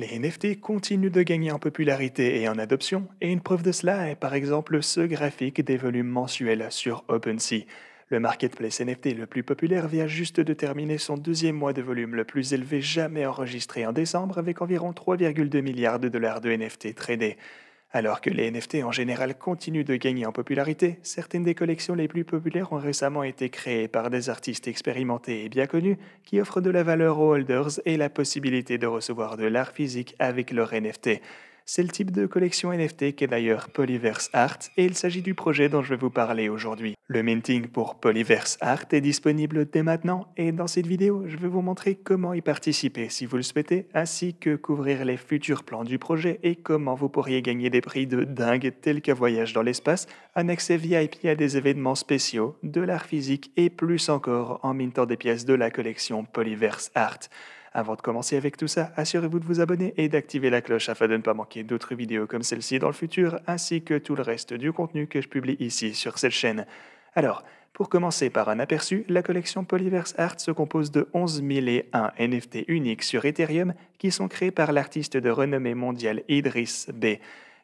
Les NFT continuent de gagner en popularité et en adoption, et une preuve de cela est par exemple ce graphique des volumes mensuels sur OpenSea. Le marketplace NFT le plus populaire vient juste de terminer son deuxième mois de volume le plus élevé jamais enregistré en décembre avec environ 3,2 milliards de dollars de NFT tradés. Alors que les NFT en général continuent de gagner en popularité, certaines des collections les plus populaires ont récemment été créées par des artistes expérimentés et bien connus qui offrent de la valeur aux holders et la possibilité de recevoir de l'art physique avec leur NFT. C'est le type de collection NFT qu'est d'ailleurs Polyverse Art et il s'agit du projet dont je vais vous parler aujourd'hui. Le minting pour Polyverse Art est disponible dès maintenant et dans cette vidéo, je vais vous montrer comment y participer si vous le souhaitez, ainsi que couvrir les futurs plans du projet et comment vous pourriez gagner des prix de dingue tels qu'un voyage dans l'espace, un accès VIP à des événements spéciaux, de l'art physique et plus encore en mintant des pièces de la collection Polyverse Art. Avant de commencer avec tout ça, assurez-vous de vous abonner et d'activer la cloche afin de ne pas manquer d'autres vidéos comme celle-ci dans le futur, ainsi que tout le reste du contenu que je publie ici sur cette chaîne. Alors, pour commencer par un aperçu, la collection Polyverse Art se compose de 11 001 NFT uniques sur Ethereum qui sont créés par l'artiste de renommée mondiale Idris B.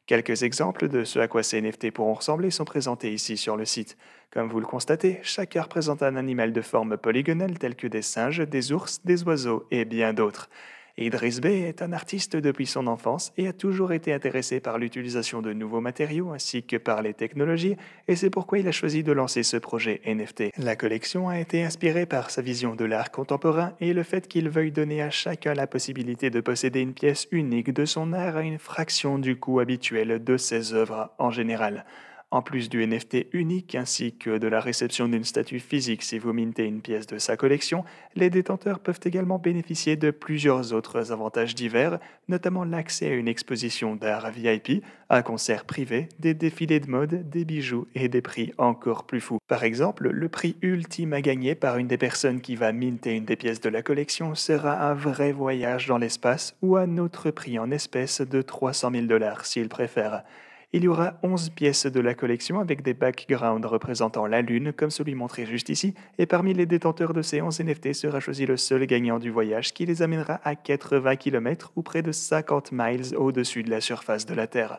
Quelques exemples de ce à quoi ces NFT pourront ressembler sont présentés ici sur le site. Comme vous le constatez, chacun représente un animal de forme polygonale tel que des singes, des ours, des oiseaux et bien d'autres. Idris Bey est un artiste depuis son enfance et a toujours été intéressé par l'utilisation de nouveaux matériaux ainsi que par les technologies, et c'est pourquoi il a choisi de lancer ce projet NFT. La collection a été inspirée par sa vision de l'art contemporain et le fait qu'il veuille donner à chacun la possibilité de posséder une pièce unique de son art à une fraction du coût habituel de ses œuvres en général. En plus du NFT unique ainsi que de la réception d'une statue physique si vous mintez une pièce de sa collection, les détenteurs peuvent également bénéficier de plusieurs autres avantages divers, notamment l'accès à une exposition d'art VIP, un concert privé, des défilés de mode, des bijoux et des prix encore plus fous. Par exemple, le prix ultime à gagner par une des personnes qui va minter une des pièces de la collection sera un vrai voyage dans l'espace ou un autre prix en espèces de 300 000 dollars s'il préfère. Il y aura 11 pièces de la collection avec des backgrounds représentant la Lune, comme celui montré juste ici, et parmi les détenteurs de ces 11 NFT sera choisi le seul gagnant du voyage qui les amènera à 80 km ou près de 50 miles au-dessus de la surface de la Terre.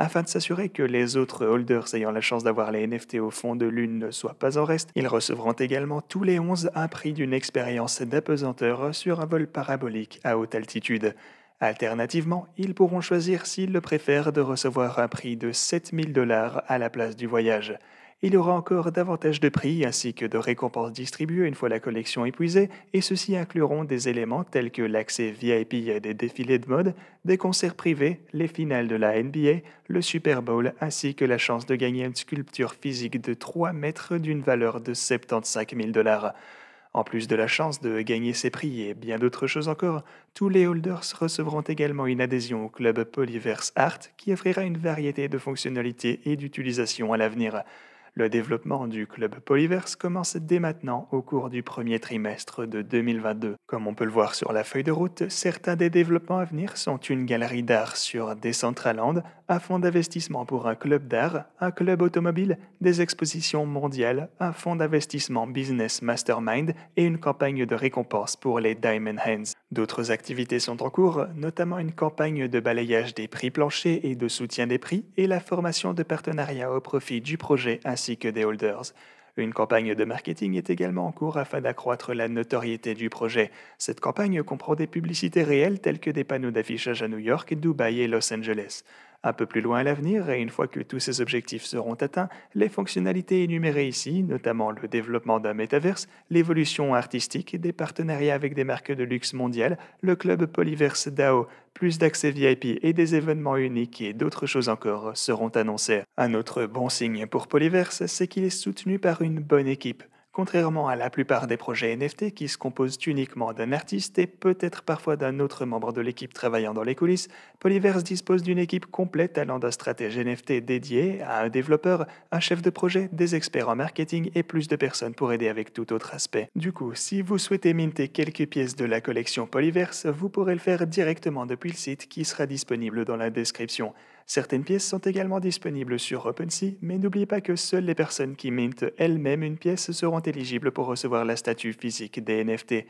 Afin de s'assurer que les autres holders ayant la chance d'avoir les NFT au fond de l'une ne soient pas en reste, ils recevront également tous les 11 un prix d'une expérience d'apesanteur sur un vol parabolique à haute altitude. Alternativement, ils pourront choisir s'ils le préfèrent de recevoir un prix de 7000 dollars à la place du voyage. Il y aura encore davantage de prix ainsi que de récompenses distribuées une fois la collection épuisée, et ceux-ci incluront des éléments tels que l'accès VIP à des défilés de mode, des concerts privés, les finales de la NBA, le Super Bowl, ainsi que la chance de gagner une sculpture physique de 3 mètres d'une valeur de 75 000 dollars. En plus de la chance de gagner ces prix et bien d'autres choses encore, tous les holders recevront également une adhésion au club Polyverse Art qui offrira une variété de fonctionnalités et d'utilisations à l'avenir. Le développement du club Polyverse commence dès maintenant au cours du premier trimestre de 2022. Comme on peut le voir sur la feuille de route, certains des développements à venir sont une galerie d'art sur Decentraland, un fonds d'investissement pour un club d'art, un club automobile, des expositions mondiales, un fonds d'investissement business mastermind et une campagne de récompense pour les Diamond Hands. D'autres activités sont en cours, notamment une campagne de balayage des prix planchers et de soutien des prix et la formation de partenariats au profit du projet ainsi que des holders. Une campagne de marketing est également en cours afin d'accroître la notoriété du projet. Cette campagne comprend des publicités réelles telles que des panneaux d'affichage à New York, Dubaï et Los Angeles. Un peu plus loin à l'avenir, et une fois que tous ces objectifs seront atteints, les fonctionnalités énumérées ici, notamment le développement d'un métaverse, l'évolution artistique, des partenariats avec des marques de luxe mondiales, le club Polyverse DAO, plus d'accès VIP et des événements uniques et d'autres choses encore seront annoncées. Un autre bon signe pour Polyverse, c'est qu'il est soutenu par une bonne équipe. Contrairement à la plupart des projets NFT qui se composent uniquement d'un artiste et peut-être parfois d'un autre membre de l'équipe travaillant dans les coulisses, Polyverse dispose d'une équipe complète allant d'un stratège NFT dédié à un développeur, un chef de projet, des experts en marketing et plus de personnes pour aider avec tout autre aspect. Du coup, si vous souhaitez minter quelques pièces de la collection Polyverse, vous pourrez le faire directement depuis le site qui sera disponible dans la description. Certaines pièces sont également disponibles sur OpenSea, mais n'oubliez pas que seules les personnes qui mintent elles-mêmes une pièce seront éligibles pour recevoir la statue physique des NFT.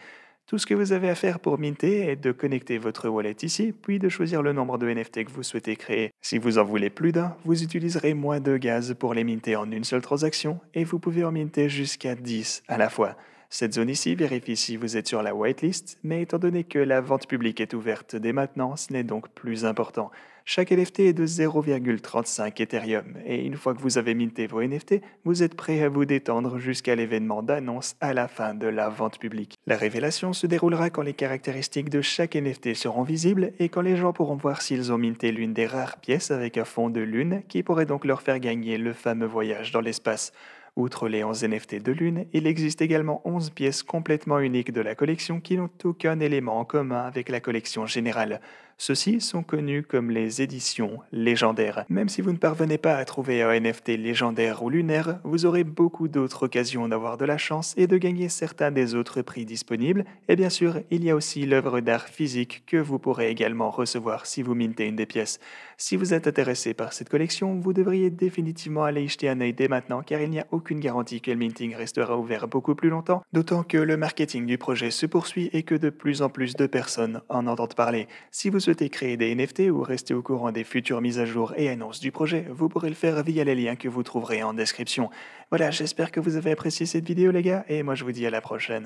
Tout ce que vous avez à faire pour minter est de connecter votre wallet ici, puis de choisir le nombre de NFT que vous souhaitez créer. Si vous en voulez plus d'un, vous utiliserez moins de gaz pour les minter en une seule transaction, et vous pouvez en minter jusqu'à 10 à la fois. Cette zone ici vérifie si vous êtes sur la whitelist, mais étant donné que la vente publique est ouverte dès maintenant, ce n'est donc plus important. Chaque NFT est de 0,35 Ethereum, et une fois que vous avez minté vos NFT, vous êtes prêt à vous détendre jusqu'à l'événement d'annonce à la fin de la vente publique. La révélation se déroulera quand les caractéristiques de chaque NFT seront visibles et quand les gens pourront voir s'ils ont minté l'une des rares pièces avec un fond de lune qui pourrait donc leur faire gagner le fameux voyage dans l'espace. Outre les 11 NFT de l'une, il existe également 11 pièces complètement uniques de la collection qui n'ont aucun élément en commun avec la collection générale. Ceux-ci sont connus comme les éditions légendaires. Même si vous ne parvenez pas à trouver un NFT légendaire ou lunaire, vous aurez beaucoup d'autres occasions d'avoir de la chance et de gagner certains des autres prix disponibles. Et bien sûr, il y a aussi l'œuvre d'art physique que vous pourrez également recevoir si vous mintez une des pièces. Si vous êtes intéressé par cette collection, vous devriez définitivement aller y jeter un œil dès maintenant car il n'y a aucune garantie que le minting restera ouvert beaucoup plus longtemps, d'autant que le marketing du projet se poursuit et que de plus en plus de personnes en entendent parler. Si vous souhaitez créer des NFT ou rester au courant des futures mises à jour et annonces du projet, vous pourrez le faire via les liens que vous trouverez en description. Voilà, j'espère que vous avez apprécié cette vidéo les gars, et moi je vous dis à la prochaine.